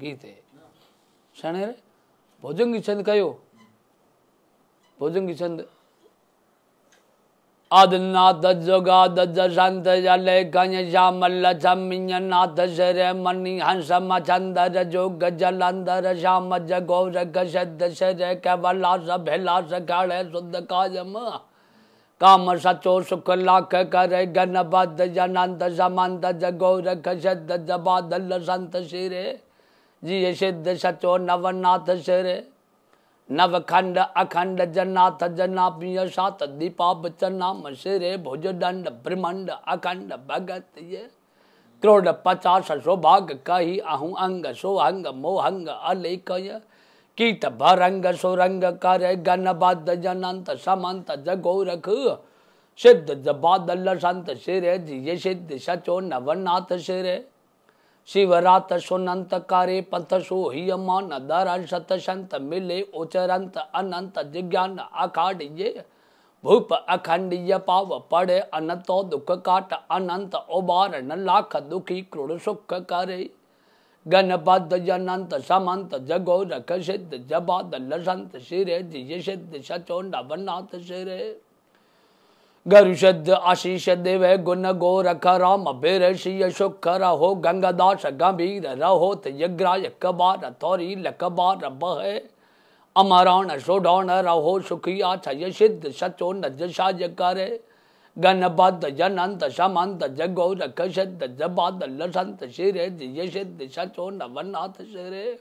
गीते क्षणे रे भोजंगी छंद कयो भोजंगी छंद आदनाथ जोगाद जसंत जले गण श्यामल जमीनाथ शर मनी हंस मचंदर जोग जलंधर श्याम जगौर गशद शर कवलास भिलास खड़े शुद्ध काजम काम सचो सुख लाख कर गण बद जनंद समंत जगौर गशद बादल संत शिरे जी सिद्ध सचो नवनाथ सिर खंड अखंड जन्नाथ जना पिय सात दीपा बचना मशरे भुज दंड ब्रह्मंड अखंड भगत ये क्रोड पचास सौभाग कही अहू अंग सोहंग मोहंग अलेख कीत भरंग सोरंग कर गण बद जनंत समंत रख सिद्ध जबादल संत सिर जिय सिद्ध सचो नवनाथ सिर शिवरात सुनंत कारे पंथ सो सोहियमान दरन सतसंत मिले उचरंत अनंत जिज्ञान अखाड ये भूप अखंड ये पाव पड़े अनंतो दुख काट अनंत न लाख दुखी क्रूर सुख करे गणपद जनंत समंत जगो रख सिद्ध जबाद लसंत शिरे जिय सिद्ध सचोंडा वनाथ शिरे गरुषद आशीष देव गुण गो रख राम अभिषिय सुख रहो गंगादास गंभीर रहो तयग्राय कबार थौरी लकबार बह अमराण शोढ़ रहो सुखिया छय सिद्ध सचो नज कर गण बद जनंत समंत रख सिद्ध जबाद लसंत शिरे जय सिद्ध सचो नवनाथ शिरे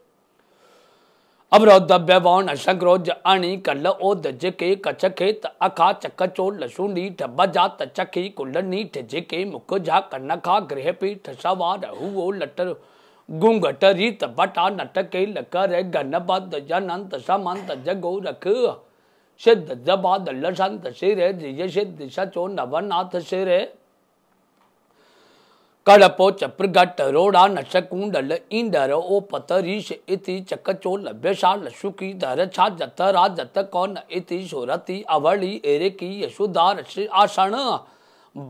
अवरोध व्यवण अशग्रो अणि कल ओ दजके कचके त अखा चक चो लसूनी ठब जा तचखी कुलनी ठिजके मुख जा कन खा गृह पी ठसवा रहू ओ लटर गुंगट री तबटा नटके लकर गन बद जनंत समंत जगो रख सिद्ध जबा दल संत सिर रिज सिद्ध सचो नवनाथ सिर कड़पो चप्रगट रोड़ा नश कुंडल ईंदर ओ पत रीश इति चकचो लभ्यशा लशुकी दर छा जत रा जत कौन इति शोरति अवली एरे की यशुदार आषण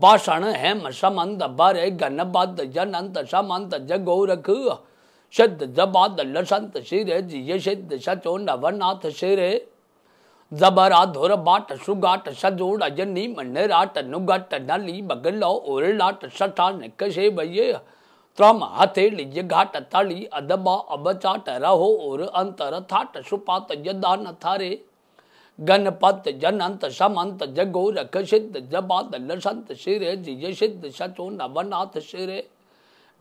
भाषण हेम शमन दबर गन बद जनंत शमन ज गोरख शिद जबाद लसंत शिरे जिय शिद शचो नवनाथ शिरे जबरा धोर बाट सुगाट सजोड़ अजनी मनराट नुगट नली बगलो ओरलाट सठा निकशे भये त्रम लिज घाट तली अदबा अबचाट रहो और अंतर थाट सुपात न थारे गणपत जनंत समंत जगो रख सिद्ध जबात लसंत सिर जिय सिद्ध सचो नवनाथ सिरे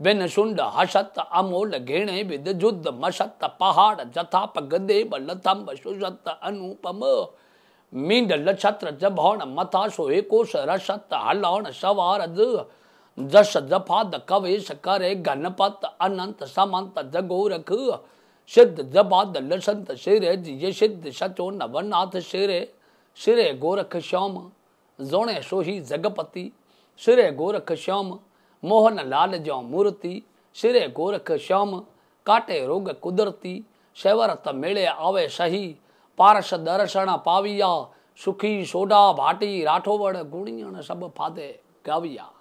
वेनशुंड हषत अमोल घेणे विद जुद्ध मशत पहाड़ जथाप गदेब लथम्ब सुषत अनुपम मींड लछत्र जभौण मथा सोहे कोश रसत हलौण सवार जस जफाद कवेश करे गणपत अनंत समंत जगोरख सिद्ध जबाद लसंत सिरे ये सिद्ध सचो नवनाथ सिरे सिरे गोरख श्याम जोणे सोही जगपति सिरे गोरख श्याम મોહન લાલ જ્યાં મૂર્તિ શિરે ગોરખ શ્યામ કાટે રોગ કુદરતી શૈવરત મેળે આવે સહી પારસ દર્શન પાવિયા સુખી સોડા ભાટી રાઠોવડ ગુણિયણ સબ ફાદે ગાવિયા